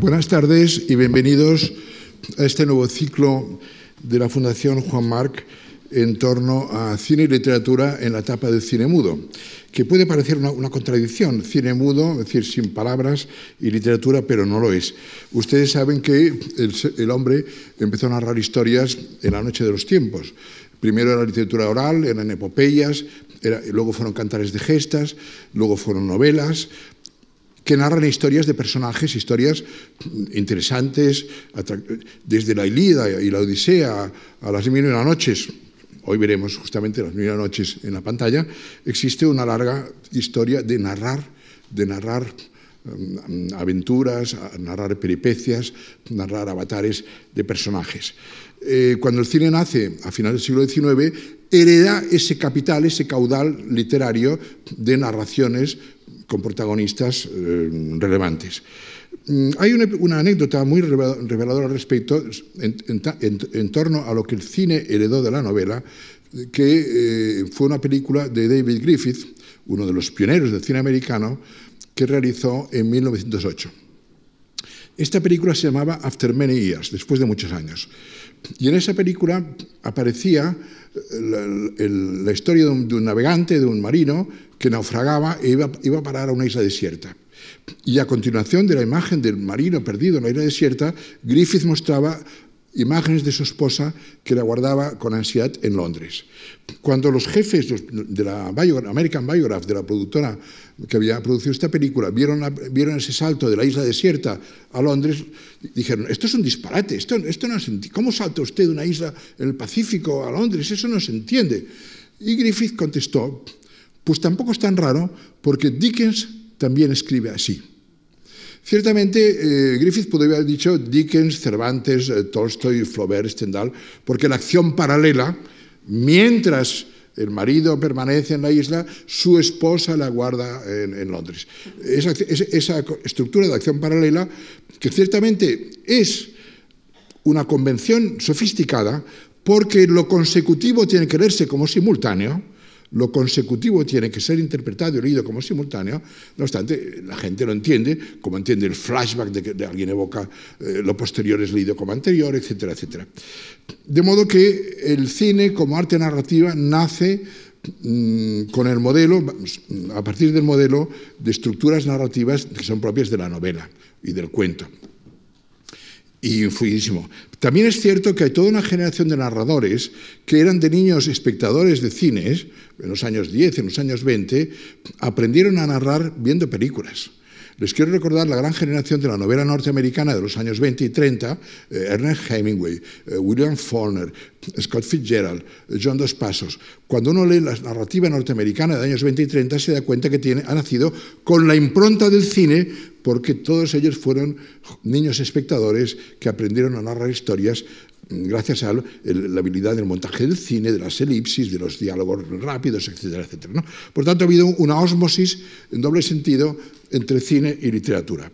Buenas tardes y bienvenidos a este nuevo ciclo de la Fundación Juan Marc en torno a cine y literatura en la etapa del cine mudo, que puede parecer una, contradicción, cine mudo, es decir, sin palabras y literatura, pero no lo es. Ustedes saben que el, hombre empezó a narrar historias en la noche de los tiempos. Primero era la literatura oral, eran epopeyas, luego fueron cantares de gestas, luego fueron novelas, que narran historias de personajes, historias interesantes, desde la Ilíada y la Odisea a las mil y una noches, hoy veremos justamente las mil noches en la pantalla, existe una larga historia de narrar, de narrar mm, aventuras, narrar peripecias, narrar avatares de personajes. Eh, cuando el cine nace a finales del siglo XIX, hereda ese capital, ese caudal literario de narraciones con protagonistas eh, relevantes. Mm, hay una, anécdota muy reveladora al respecto en, torno a lo que el cine heredó de la novela, que eh, fue una película de David Griffith, uno de los pioneros del cine americano, que realizó en 1908. Esta película se llamaba After Many Years, después de muchos años. Y en esa película aparecía la, historia de un, navegante, de un marino, que naufragaba e iba, iba a parar a una isla desierta. Y a continuación de la imagen del marino perdido en la isla desierta, Griffith mostraba imágenes de su esposa que la guardaba con ansiedad en Londres. Cuando los jefes de la American Biograph, de la productora que había producido esta película, vieron, vieron ese salto de la isla desierta a Londres, dijeron, esto es un disparate, esto, esto no ¿cómo salta usted de una isla en el Pacífico a Londres? Eso no se entiende. Y Griffith contestó, pues tampoco es tan raro porque Dickens también escribe así. Ciertamente, eh, Griffith podría haber dicho Dickens, Cervantes, eh, Tolstoy, Flaubert, Stendhal, porque la acción paralela, mientras el marido permanece en la isla, su esposa la guarda en, Londres. esa, estructura de acción paralela, que ciertamente es una convención sofisticada, porque lo consecutivo tiene que leerse como simultáneo, lo consecutivo tiene que ser interpretado y leído como simultáneo, no obstante, la gente lo entiende, como entiende el flashback de que alguien evoca eh, lo posterior es leído como anterior, etcétera, etcétera. De modo que el cine como arte narrativa nace mm, con el modelo, a partir del modelo de estructuras narrativas que son propias de la novela y del cuento y También es cierto que hay toda una generación de narradores que eran de niños espectadores de cines, en los años 10, en los años 20, aprendieron a narrar viendo películas. Les quiero recordar la gran generación de la novela norteamericana de los años 20 y 30, eh, Ernest Hemingway, eh, William Faulkner, Scott Fitzgerald, eh, John Dos Pasos. Cuando uno lee la narrativa norteamericana de años 20 y 30 se da cuenta que ha nacido con la impronta del cine porque todos ellos fueron niños espectadores que aprendieron a narrar historias mm, gracias a la habilidad del montaje del cine, de las elipsis, de los diálogos rápidos, etcétera, etcétera. Por tanto, ha habido una osmosis en doble sentido entre cine y literatura.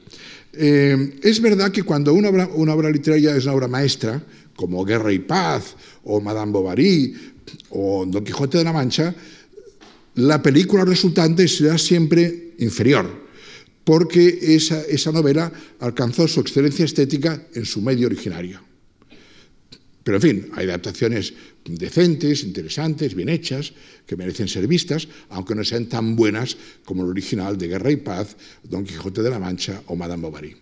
Eh, es verdad que cuando una obra literaria es una obra maestra, como Guerra y Paz, o Madame Bovary, o Don Quijote de la Mancha, la película resultante será siempre inferior porque esa, novela alcanzó su excelencia estética en su medio originario. Pero en fin, hay adaptaciones decentes, interesantes, bien hechas, que merecen ser vistas, aunque no sean tan buenas como el original de Guerra y Paz, Don Quijote de la Mancha o Madame Bovary.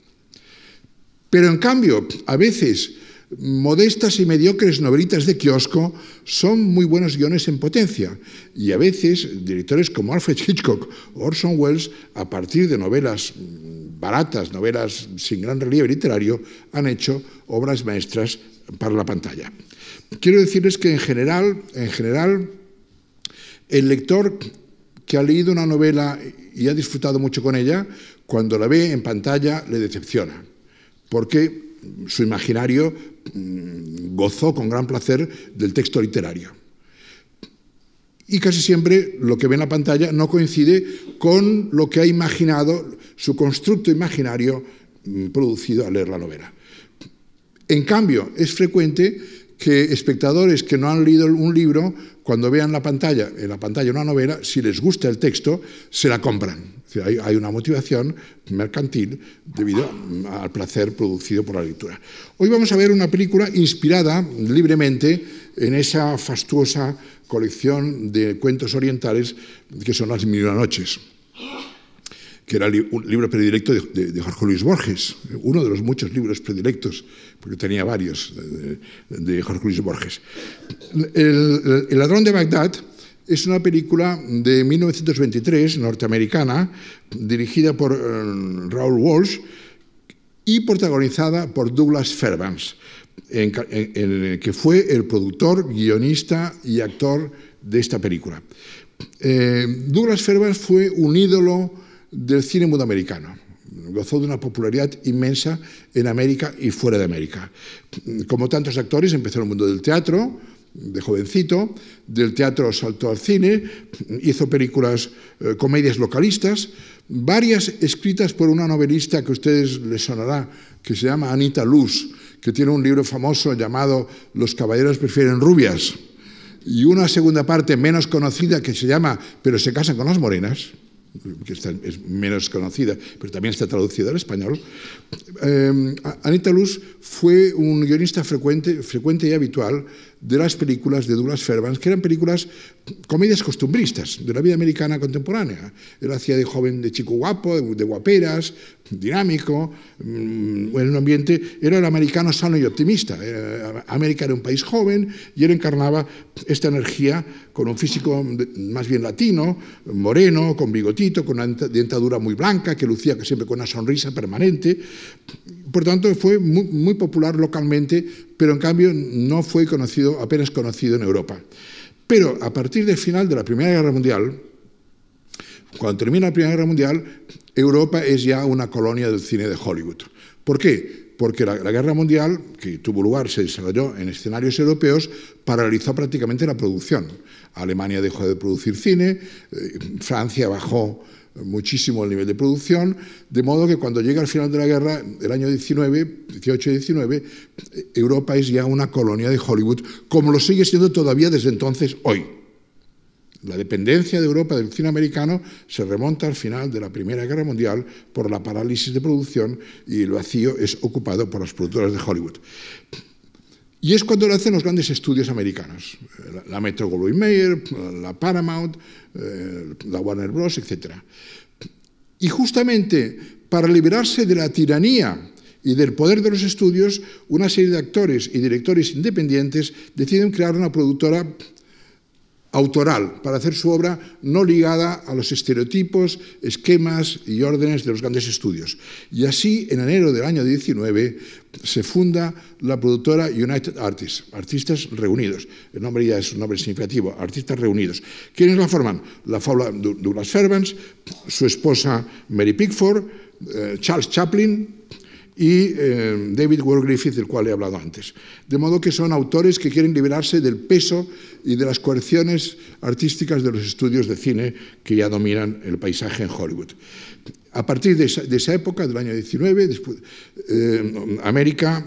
Pero en cambio, a veces modestas y mediocres novelitas de kiosco son muy buenos guiones en potencia y a veces directores como Alfred Hitchcock o Orson Welles, a partir de novelas mm, baratas, novelas sin gran relieve literario, han hecho obras maestras para la pantalla. Quiero decirles que en general, en general el lector que ha leído una novela y ha disfrutado mucho con ella, cuando la ve en pantalla le decepciona, porque su imaginario mm, gozó con gran placer del texto literario. Y casi siempre lo que ve en la pantalla no coincide con lo que ha imaginado, su constructo imaginario mm, producido al leer la novela. En cambio, es frecuente que espectadores que no han leído un libro, cuando vean la pantalla, en la pantalla una novela, si les gusta el texto, se la compran. hay, una motivación mercantil debido al placer producido por la lectura. Hoy vamos a ver una película inspirada libremente en esa fastuosa colección de cuentos orientales que son Las Mil Noches que era un libro predilecto de Jorge Luis Borges, uno de los muchos libros predilectos porque tenía varios de, Jorge Luis Borges. El, ladrón de Bagdad es una película de 1923, norteamericana, dirigida por eh, Raoul Walsh y protagonizada por Douglas Fairbanks, que fue el productor, guionista y actor de esta película. Eh, Douglas Fairbanks fue un ídolo del cine mudo americano gozó de una popularidad inmensa en América y fuera de América. Como tantos actores, empezó en el mundo del teatro, de jovencito, del teatro saltó al cine, hizo películas, eh, comedias localistas, varias escritas por una novelista que a ustedes les sonará, que se llama Anita Luz, que tiene un libro famoso llamado Los caballeros prefieren rubias, y una segunda parte menos conocida que se llama Pero se casan con las morenas que es menos conocida, pero también está traducida al español, em, Anita Luz fue un guionista frecuente, frecuente y habitual de las películas de Douglas Fairbanks, que eran películas comedias costumbristas de la vida americana contemporánea. Él hacía de joven, de chico guapo, de, guaperas, dinámico, mm, en un ambiente, era el americano sano y optimista. Eh, América era un país joven y él encarnaba esta energía con un físico más bien latino, moreno, con bigotito, con una dentadura muy blanca, que lucía siempre con una sonrisa permanente. Por tanto, fue muy popular localmente, pero en cambio no fue conocido, apenas conocido en Europa. Pero a partir del final de la Primera Guerra Mundial, cuando termina la Primera Guerra Mundial, Europa es ya una colonia del cine de Hollywood. ¿Por qué? Porque la, guerra mundial, que tuvo lugar, se desarrolló en escenarios europeos, paralizó prácticamente la producción. Alemania dejó de producir cine, eh, Francia bajó muchísimo el nivel de producción, de modo que cuando llega al final de la guerra, el año 19, 18 y 19, Europa es ya una colonia de Hollywood, como lo sigue siendo todavía desde entonces hoy. La dependencia de Europa del cine americano se remonta al final de la Primera Guerra Mundial por la parálisis de producción y el vacío es ocupado por las productoras de Hollywood. Y es cuando lo hacen los grandes estudios americanos, eh, la Metro Goldwyn Mayer, la Paramount, eh, la Warner Bros., etc. Y justamente para liberarse de la tiranía y del poder de los estudios, una serie de actores y directores independientes deciden crear una productora autoral para hacer su obra no ligada a los estereotipos, esquemas y órdenes de los grandes estudios. Y así, en enero del año 19, se funda la productora United Artists, Artistas Reunidos. El nombre ya es un nombre significativo, Artistas Reunidos. ¿Quiénes la forman? La fábula Douglas Fairbanks, su esposa Mary Pickford, eh, Charles Chaplin, y eh, David Ward Griffith, del cual he hablado antes. De modo que son autores que quieren liberarse del peso y de las coerciones artísticas de los estudios de cine que ya dominan el paisaje en Hollywood. A partir de esa, época, del año 19, después, eh, América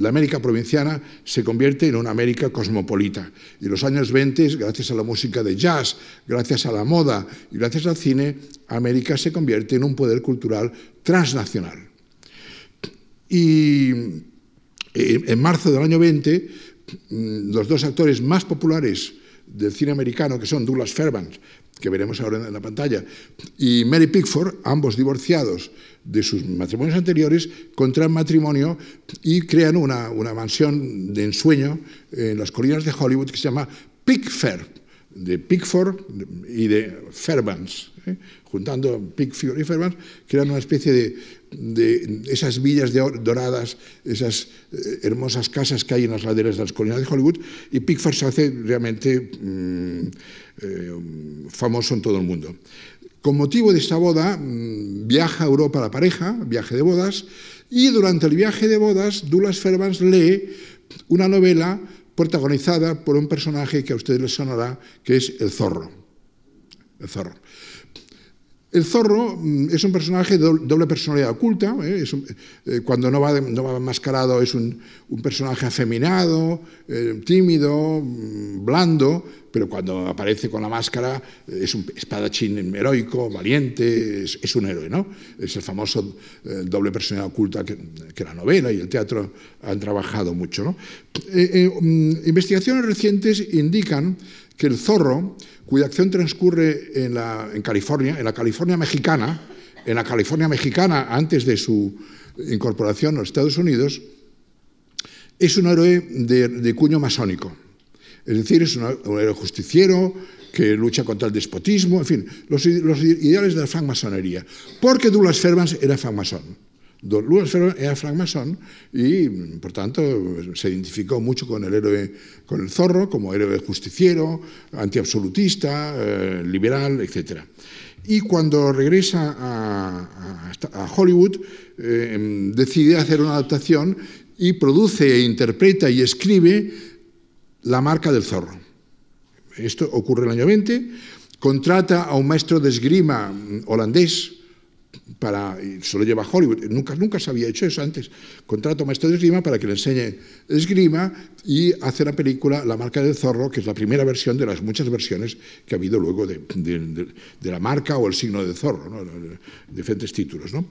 la América provinciana se convierte en una América cosmopolita. Y en los años 20, gracias a la música de jazz, gracias a la moda y gracias al cine, América se convierte en un poder cultural transnacional. Y eh, en marzo del año 20, mm, los dos actores más populares del cine americano, que son Douglas Fairbanks, que veremos ahora en la pantalla, y Mary Pickford, ambos divorciados de sus matrimonios anteriores, contraen matrimonio y crean una, una mansión de ensueño en las colinas de Hollywood que se llama Pickford de Pickford y de Fairbanks. ¿eh? juntando Pickford y que crean una especie de, esas villas doradas, esas eh, hermosas casas que hay en las laderas de las colinas de Hollywood, y Pickford se hace realmente mm, eh, famoso en todo el mundo. Con motivo de esta boda, mm, viaja a Europa la pareja, viaje de bodas, y durante el viaje de bodas, Douglas Fairbanks lee una novela protagonizada por un personaje que a ustedes les sonará, que es El Zorro. El Zorro. El zorro mm, es un personaje de doble personalidad oculta, ¿eh? eh, cuando no va, no va es un, personaje afeminado, eh, tímido, mm, blando, pero cuando aparece con la máscara es un espadachín heroico, valiente, es, un héroe, ¿no? Es el famoso doble personalidad oculta que, la novela y el teatro han trabajado mucho, mm, investigaciones recientes indican que el zorro cuya acción transcurre en, la, California, en la California mexicana, en la California mexicana antes de su incorporación a los Estados Unidos, es un héroe de, cuño masónico. Es decir, es un, héroe justiciero que lucha contra el despotismo, en fin, los, ideales de la francmasonería. Porque Douglas Fairbanks era francmasón. Luis era francmasón y, por tanto, se identificó mucho con el héroe, con el zorro, como héroe justiciero, antiabsolutista, eh, liberal, etc. Y cuando regresa a, Hollywood, eh, decide hacer una adaptación y produce, e interpreta y escribe La marca del zorro. Esto ocurre en el año 20. Contrata a un maestro de esgrima holandés, para, y solo lleva Hollywood. Nunca, nunca se había hecho eso antes. Contrata a maestro de esgrima para que le enseñe esgrima y hace la película La marca del zorro, que es la primera versión de las muchas versiones que ha habido luego de, de, la marca o el signo del zorro, diferentes títulos. ¿no?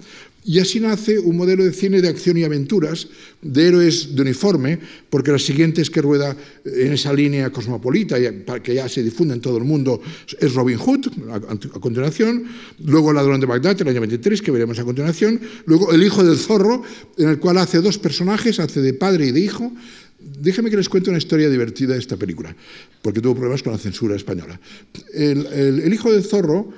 Y así nace un modelo de cine de acción y aventuras, de héroes de uniforme, porque las siguientes que rueda en esa línea cosmopolita, y que ya se difunde en todo el mundo, es Robin Hood, a, continuación, luego El Ladrón de Bagdad, el año que veremos a continuación. Luego El hijo del zorro, en el cual hace dos personajes, hace de padre y de hijo. Déjenme que les cuente una historia divertida de esta película, porque tuvo problemas con la censura española. El, el, hijo del zorro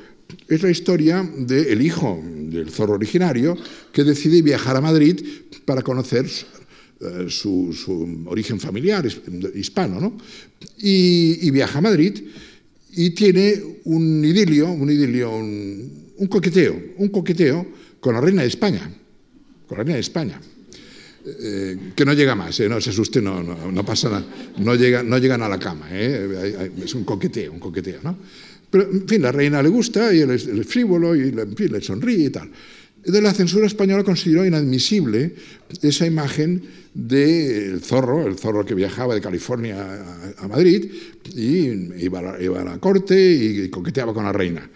es la historia del hijo del zorro originario que decide viajar a Madrid para conocer su, eh, su, origen familiar hispano, ¿no? Y, y, viaja a Madrid y tiene un idilio, un idilio, un, un coqueteo, un coqueteo con la reina de España, con la reina de España. Eh, que no llega más, eh, no se asuste, no, pasa nada, no, llegan a la cama, eh, es un coqueteo, un coqueteo, ¿no? Pero, en fin, la reina le gusta y él es, frívolo y le, en fin, le sonríe y tal. Entonces la censura española consideró inadmisible esa imagen del zorro, el zorro que viajaba de California a, Madrid y iba a la corte y coqueteaba con la reina.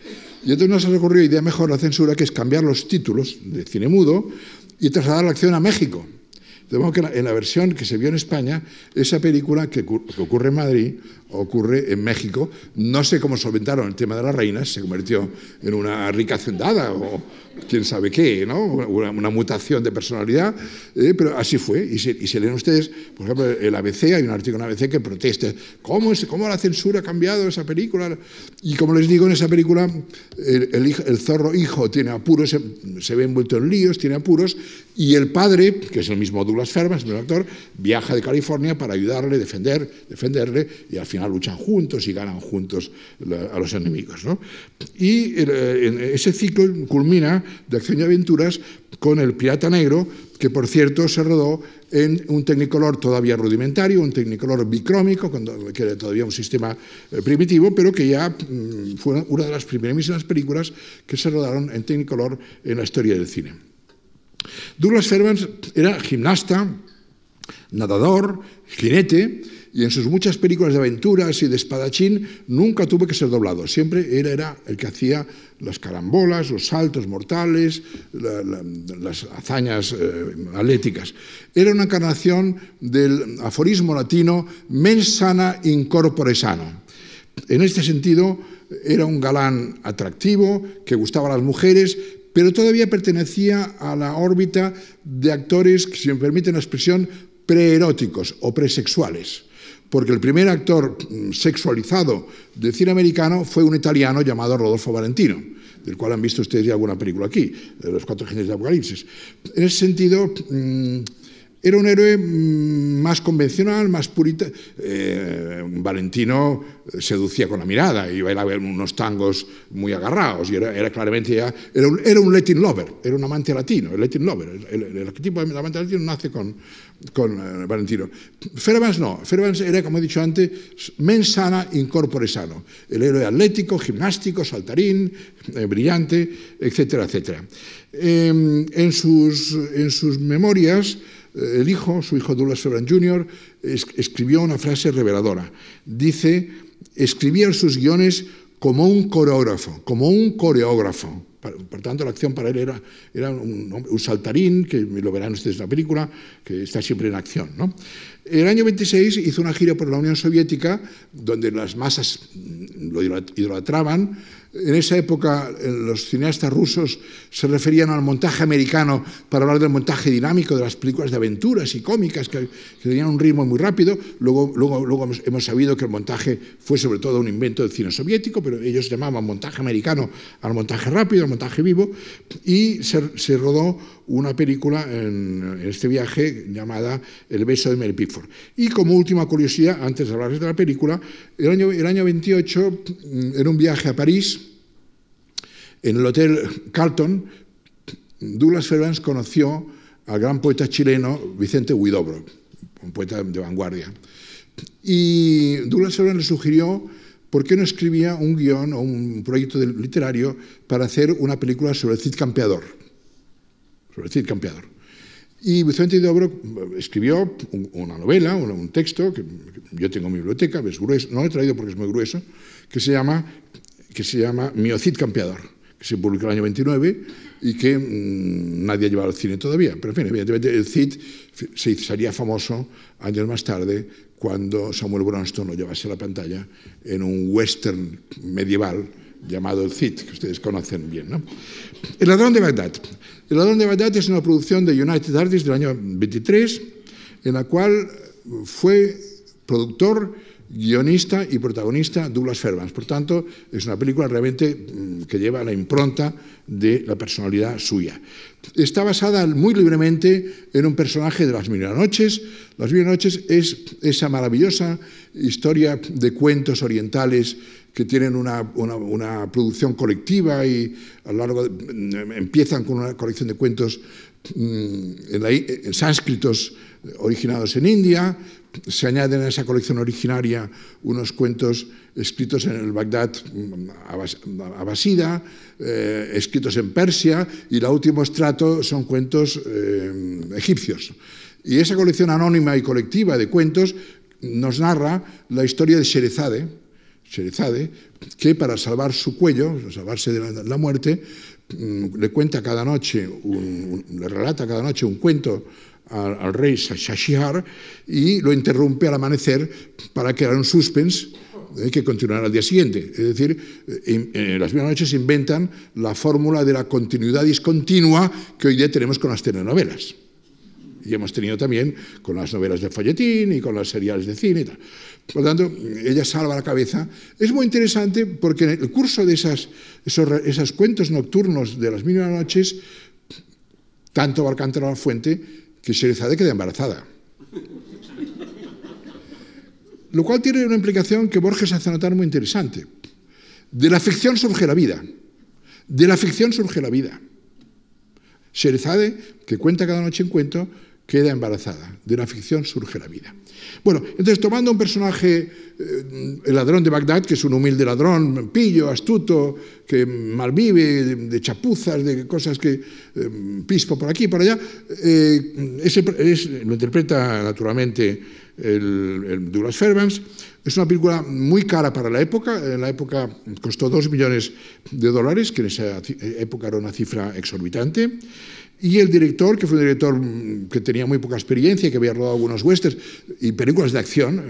Y entonces nos ha ocurrido idea mejor la censura, que es cambiar los títulos de cine mudo y trasladar la acción a México. De modo que en la versión que se vio en España, esa película que, ocurre en Madrid, ocurre en México, no sé cómo solventaron el tema de las reinas, se convirtió en una rica hacendada o, quién sabe qué, ¿no? Una, mutación de personalidad, eh, pero así fue. Y si, leen ustedes, por ejemplo, el ABC, hay un artículo en ABC que protesta, ¿cómo, es, cómo la censura ha cambiado esa película? Y como les digo, en esa película el, zorro hijo tiene apuros, se, ve envuelto en líos, tiene apuros, y el padre, que es el mismo Douglas Fairbanks, el mismo actor, viaja de California para ayudarle, defender, defenderle, y al final luchan juntos y ganan juntos a los enemigos, ¿no? Y eh, ese ciclo culmina de acción y aventuras con el Pirata Negro, que por cierto se rodó en un tecnicolor todavía rudimentario, un tecnicolor bicrómico, que era todavía un sistema eh, primitivo, pero que ya mm, fue una de las primerísimas películas que se rodaron en tecnicolor en la historia del cine. Douglas Fairbanks era gimnasta, nadador, jinete, y en sus muchas películas de aventuras y de espadachín nunca tuvo que ser doblado. Siempre era, era el que hacía las carambolas, los saltos mortales, las hazañas eh, atléticas. Era una encarnación del aforismo latino mens sana in corpore sano. En este sentido, era un galán atractivo, que gustaba a las mujeres, pero todavía pertenecía a la órbita de actores, que, si me permiten la expresión, preeróticos o presexuales porque el primer actor mm, sexualizado de cine americano fue un italiano llamado Rodolfo Valentino, del cual han visto ustedes ya alguna película aquí, de los cuatro géneros de Apocalipsis. En ese sentido, mm, era un héroe mm, más convencional, más purita. Eh, Valentino eh, seducía con la mirada y bailaba unos tangos muy agarrados. era, claramente Era un, Latin lover, era un amante latino, el Latin lover. El, arquetipo de amante latino nace con, eh, Valentino. Fairbanks no. Fairbanks era, como he dicho antes, mensana sana, incorpore sano. El héroe atlético, gimnástico, saltarín, brillante, etcétera, etcétera. Em, en, sus, en sus memorias. Eh, el hijo, su hijo Douglas Febrand Jr., escribió una frase reveladora. Dice, escribían sus guiones como un coreógrafo, como un coreógrafo. Por tanto, la acción para él era, un, saltarín, que lo verán ustedes en la película, que está siempre en acción. ¿no? El año 26 hizo una gira por la Unión Soviética, donde las masas mm, lo idolatraban, en esa época eh, los cineastas rusos se referían al montaje americano para hablar del montaje dinámico de las películas de aventuras y cómicas que, tenían un ritmo muy rápido. Luego, hemos, sabido que el montaje fue sobre todo un invento del cine soviético, pero ellos llamaban montaje americano al montaje rápido, al montaje vivo, y se, rodó una película en, este viaje llamada El beso de Mary Pickford. Y como última curiosidad, antes de hablarles de la película, el año, el año 28, mm, en un viaje a París, en el Hotel Carlton, Douglas Fairbanks conoció al gran poeta chileno Vicente Huidobro, un poeta de vanguardia. Y Douglas Fairbanks le sugirió por qué no escribía un guión o un proyecto literario para hacer una película sobre el Cid Campeador. Sobre el Cid Campeador. Y Vicente Huidobro eh, escribió una novela, un, texto, que yo tengo en mi biblioteca, es grueso, no lo he traído porque es muy grueso, que se llama, que se llama Miocid Campeador se publicó en el año 29 y que mm, nadie ha llevado al cine todavía. Pero en fin, evidentemente el Cid se sería famoso años más tarde cuando Samuel Bronston lo llevase a la pantalla en un western medieval llamado El Cid, que ustedes conocen bien. ¿no? El ladrón de Bagdad. El ladrón de Bagdad es una producción de United Artists del año 23, en la cual fue productor guionista y protagonista Douglas Fairbanks. Por tanto, es una película realmente mm, que lleva la impronta de la personalidad suya. Está basada muy libremente en un personaje de Las Mil Noches. Las Mil Noches es esa maravillosa historia de cuentos orientales que tienen una, producción colectiva y a lo largo mm, empiezan con una colección de cuentos mm, en, en sánscritos eh, originados en India, se añaden a esa colección originaria unos cuentos escritos en el Bagdad mm, abasida, eh, escritos en Persia, y el último estrato son cuentos eh, egipcios. Y esa colección anónima y colectiva de cuentos nos narra la historia de Sherezade, Sherezade que para salvar su cuello, salvarse de la muerte, mm, le cuenta cada noche, le relata cada noche un cuento al, rey Shashihar y lo interrumpe al amanecer para crear un suspense eh, que continuará al día siguiente. Es decir, en, eh, eh, las mismas noches inventan la fórmula de la continuidad discontinua que hoy día tenemos con las telenovelas y hemos tenido también con las novelas de folletín y con las seriales de cine y tal. Por lo tanto, ella salva la cabeza. Es muy interesante porque en el curso de esas, esos, esos cuentos nocturnos de las mil noches, tanto Alcántara la Fuente que Serezade quede embarazada. Lo cual tiene una implicación que Borges hace notar muy interesante. De la ficción surge la vida. De la ficción surge la vida. Serezade, que cuenta cada noche un cuento, queda embarazada. De una ficción surge la vida. Bueno, entonces tomando un personaje, eh, el ladrón de Bagdad, que es un humilde ladrón, pillo, astuto, que malvive, de, chapuzas, de cosas que eh, pispo por aquí, por allá, eh, lo interpreta naturalmente el, Douglas Fairbanks. Es una película muy cara para la época. En la época costó 2 millones de dólares, que en esa época era una cifra exorbitante. Y el director, que fue un director mm, que tenía muy poca experiencia, que había rodado algunos westerns y películas de acción,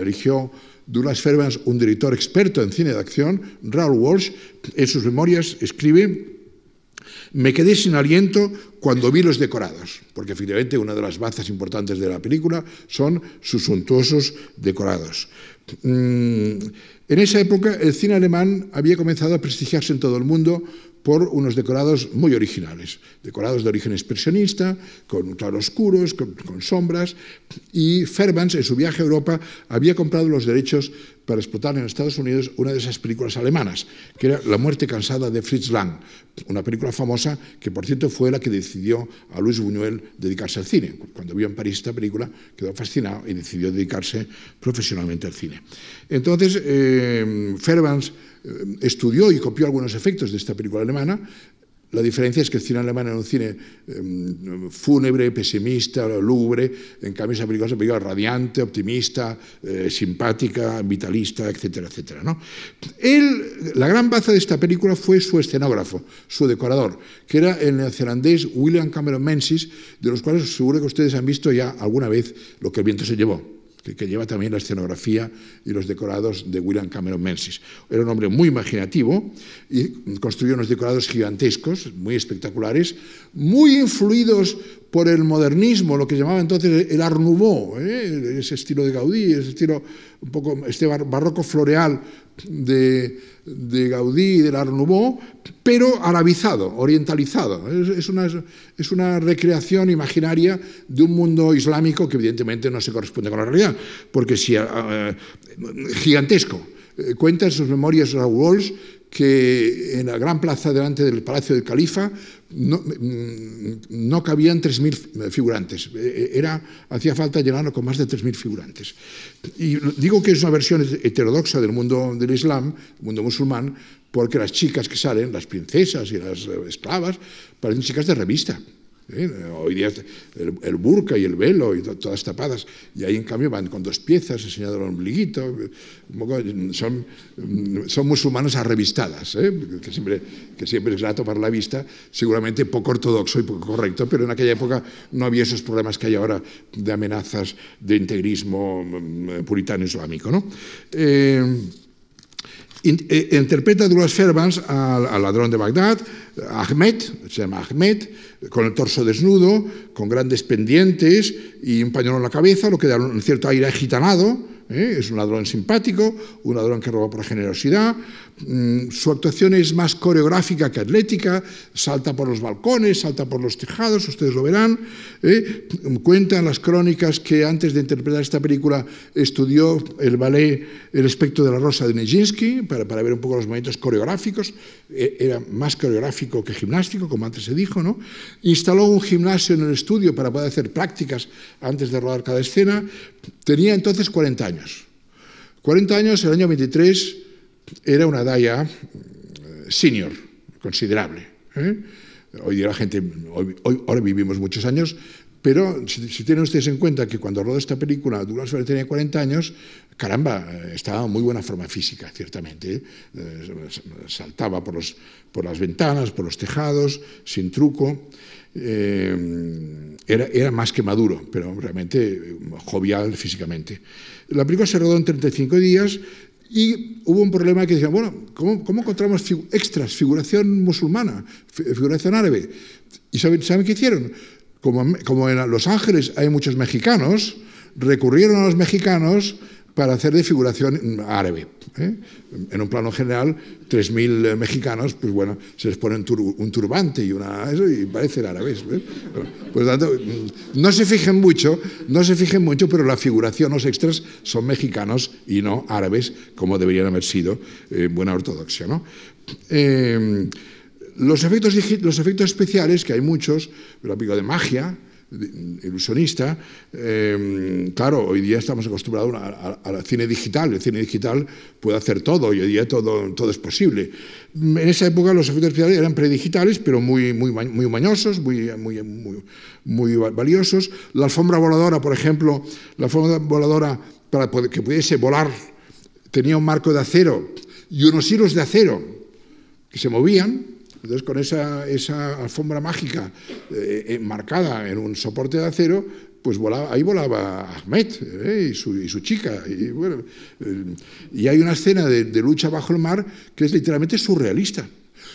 eligió eh, Douglas Fairbanks, un director experto en cine de acción, Raoul Walsh, en sus memorias escribe, me quedé sin aliento cuando vi los decorados, porque efectivamente una de las bazas importantes de la película son sus suntuosos decorados. Mm, en esa época el cine alemán había comenzado a prestigiarse en todo el mundo por unos decorados muy originales, decorados de origen expresionista, con claroscuros, con, con sombras, y ferbans en su viaje a Europa había comprado los derechos para explotar en Estados Unidos una de esas películas alemanas, que era La muerte cansada de Fritz Lang, una película famosa que, por cierto, fue la que decidió a Luis Buñuel dedicarse al cine. Cuando vio en París esta película, quedó fascinado y decidió dedicarse profesionalmente al cine. Entonces, eh, eh estudió y copió algunos efectos de esta película alemana, la diferencia es que el cine alemán era un cine em, fúnebre, pesimista, lúgubre, en cambio esa película es una radiante, optimista, eh, simpática, vitalista, etcétera, etcétera. ¿no? la gran baza de esta película fue su escenógrafo, su decorador, que era el neozelandés William Cameron Menzies, de los cuales seguro que ustedes han visto ya alguna vez lo que el viento se llevó que, lleva también la escenografía y los decorados de William Cameron Menzies. Era un hombre muy imaginativo y construyó unos decorados gigantescos, muy espectaculares, muy influidos por el modernismo, lo que llamaba entonces el Art ¿eh? ese estilo de Gaudí, ese estilo un poco, este barroco floreal de, de Gaudí, del Art pero arabizado, orientalizado. Es, una, recreación imaginaria de un mundo islámico que evidentemente no se corresponde con la realidad, porque si, eh, gigantesco, eh, cuenta en sus memorias Raoul que en la gran plaza delante del Palacio del Califa no, mm, cabían 3.000 figurantes. E, e, era, hacía falta llenarlo con más de 3.000 figurantes. Y digo que es una versión heterodoxa del mundo del Islam, el mundo musulmán, porque las chicas que salen, las princesas y las esclavas, parecen chicas de revista. Hoy día el, burka y el velo, y todas tapadas, y ahí en cambio van con dos piezas, enseñando el ombliguito, son, son musulmanos arrevistadas, ¿eh? que, siempre, que siempre es grato para la vista, seguramente poco ortodoxo y poco correcto, pero en aquella época no había esos problemas que hay ahora de amenazas de integrismo mm, mm, puritano islámico. ¿no? Eh, eh, interpreta Douglas Fairbanks al, al, ladrón de Bagdad, Ahmed, se llama Ahmed, con el torso desnudo, con grandes pendientes y un pañuelo en la cabeza, lo que da un cierto aire agitanado ¿eh? Es un ladrón simpático, un ladrón que roba por generosidad. Mm, su actuación es más coreográfica que atlética. Salta por los balcones, salta por los tejados, ustedes lo verán. ¿eh? Cuentan las crónicas que antes de interpretar esta película estudió el ballet El espectro de la rosa de Nijinsky para, para ver un poco los momentos coreográficos. E-, era más coreográfico que gimnástico, como antes se dijo, ¿no? Instaló un gimnasio en el estudio para poder hacer prácticas antes de rodar cada escena. Tenía entonces 40 años. 40 años, el año 23, era una edad eh, senior, considerable. ¿eh? Hoy la gente, ahora vivimos muchos años, pero si, tienen ustedes en cuenta que cuando rodó esta película, Douglas Fairbanks tenía 40 años, caramba, estaba en muy buena forma física, ciertamente. ¿eh? saltaba por, por, las ventanas, por los tejados, sin truco. Eh, era, más que maduro, pero realmente eh, jovial físicamente. La película se rodó en 35 días y hubo un problema que decían, bueno, ¿cómo, encontramos extras, figuración musulmana, figuración árabe? ¿Y saben, saben qué hicieron? Como, como en Los Ángeles hay muchos mexicanos, recurrieron a los mexicanos para hacer de figuración árabe. ¿eh? En un plano general, 3.000 eh, mexicanos, pues bueno, se les pone un, turbante y una y parecen árabes. ¿eh? tanto, mm, no se fijen mucho, no se fijen mucho, pero la figuración, los extras, son mexicanos y no árabes, como deberían haber sido buena ortodoxia. los efectos, especiales, que hay muchos, pero pico de magia, ilusionista. Em, claro, hoy día estamos acostumbrados al cine digital. El cine digital puede hacer todo, y hoy día todo, todo es posible. En esa época los efectos especiales eran predigitales, pero muy, muy, muy mañosos, muy, muy, muy, valiosos. La alfombra voladora, por ejemplo, la alfombra voladora para que pudiese volar tenía un marco de acero y unos hilos de acero que se movían entonces, con esa, alfombra mágica enmarcada eh, eh, marcada en un soporte de acero, pues volaba, ahí volaba Ahmed eh, y, su, chica. Y, y hay una escena de, lucha bajo el mar que es literalmente surrealista.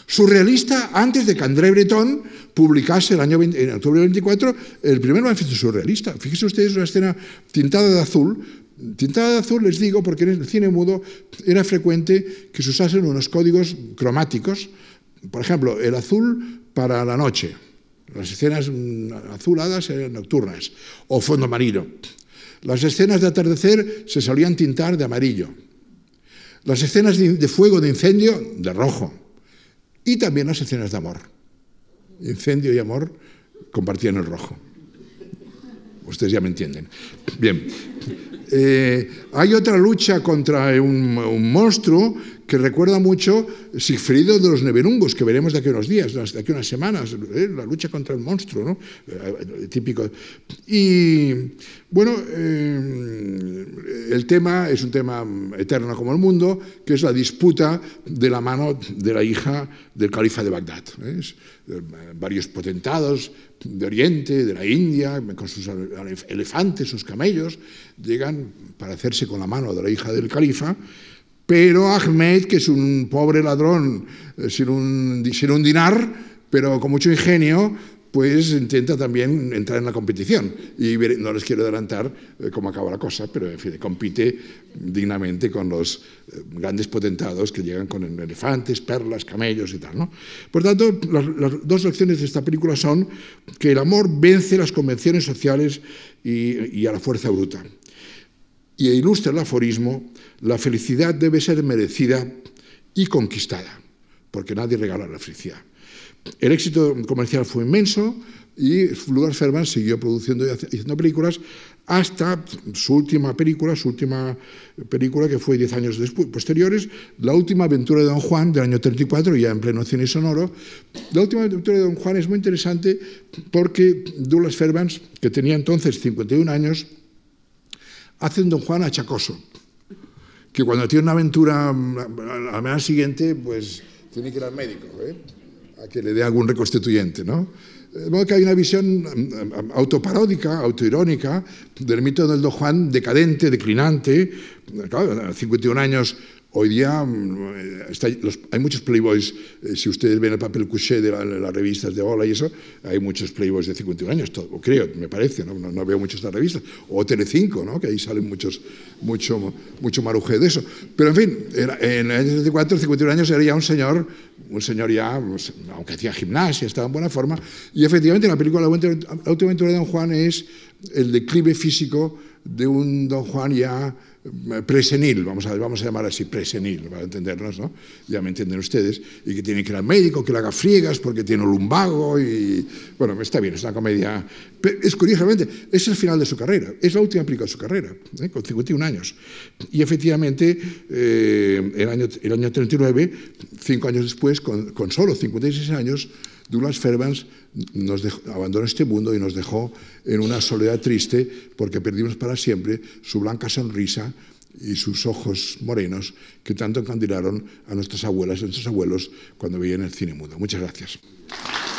Surrealista antes de que André Breton publicase el año en octubre del 24 el primer manifiesto surrealista. Fíjense ustedes una escena tintada de azul. Tintada de azul les digo porque en el cine mudo era frecuente que se usasen unos códigos cromáticos por ejemplo, el azul para la noche, las escenas mm, azuladas eran eh, nocturnas, o fondo marino. Las escenas de atardecer se solían tintar de amarillo. Las escenas de fuego, de incendio, de rojo. Y también las escenas de amor. Incendio y amor compartían el rojo. Ustedes ya me entienden. Bien. Eh, hay otra lucha contra un, monstruo que recuerda mucho Sigfrido de los Neverungos, que veremos de aquí a unos días, de aquí a unas semanas, ¿eh? la lucha contra el monstruo, ¿no? Eh, típico. Y bueno, eh, el tema es un tema eterno como el mundo, que es la disputa de la mano de la hija del califa de Bagdad. varios potentados de Oriente, de la India, con sus elefantes, sus camellos, llegan para hacerse con la mano de la hija del califa, pero Ahmed, que es un pobre ladrón eh, sin un, sin un dinar, pero con mucho ingenio, pues intenta también entrar en la competición. Y no les quiero adelantar eh, cómo acaba la cosa, pero en fin, compite dignamente con los eh, grandes potentados que llegan con elefantes, perlas, camellos y tal. ¿no? Por tanto, las, dos lecciones de esta película son que el amor vence las convenciones sociales y a la fuerza bruta y e ilustra el aforismo, la felicidad debe ser merecida y conquistada, porque nadie regala la felicidad. El éxito comercial fue inmenso y Ludwig Ferman siguió produciendo y haciendo películas hasta su última película, su última película que fue diez años después, posteriores, La última aventura de Don Juan del año 34, ya en pleno cine sonoro. La última aventura de Don Juan es muy interesante porque Douglas Fairbanks, que tenía entonces 51 años, hace Don Juan achacoso, que cuando tiene una aventura a la mañana siguiente, pues tiene que ir al médico, ¿eh? a que le dé algún reconstituyente, ¿no? De modo que hay una visión mm, mm, autoparódica, autoirónica, del mito del Don Juan, decadente, declinante. a 51 años Hoy día mm, eh, hay muchos playboys, eh, si ustedes ven el papel couché de las revistas de Hola y eso, hay muchos playboys de 51 años, creo, me parece, ¿no? veo muchas las revistas. O Telecinco, 5 que ahí salen muchos, mucho, mucho de eso. Pero en fin, en el año 74, 51 años era ya un señor, un señor ya, pues, aunque hacía gimnasia, estaba en buena forma, y efectivamente la película La de Don Juan es el declive físico de un Don Juan ya eh, presenil, vamos a, vamos a llamar así presenil, para entendernos, ¿no? Ya me entienden ustedes, y que tiene que ir al médico, que le haga friegas porque tiene lumbago y... Bueno, está bien, es una comedia... Pero es curiosamente, es el final de su carrera, es la última película de su carrera, ¿eh? con 51 años. Y efectivamente, eh, el, año, el año 39, cinco años después, con, con solo 56 años, Douglas Fairbanks nos abandonó este mundo y nos dejó en una soledad triste porque perdimos para siempre su blanca sonrisa y sus ojos morenos que tanto encandilaron a nuestras abuelas y a nuestros abuelos cuando veían el cine mudo. Muchas gracias.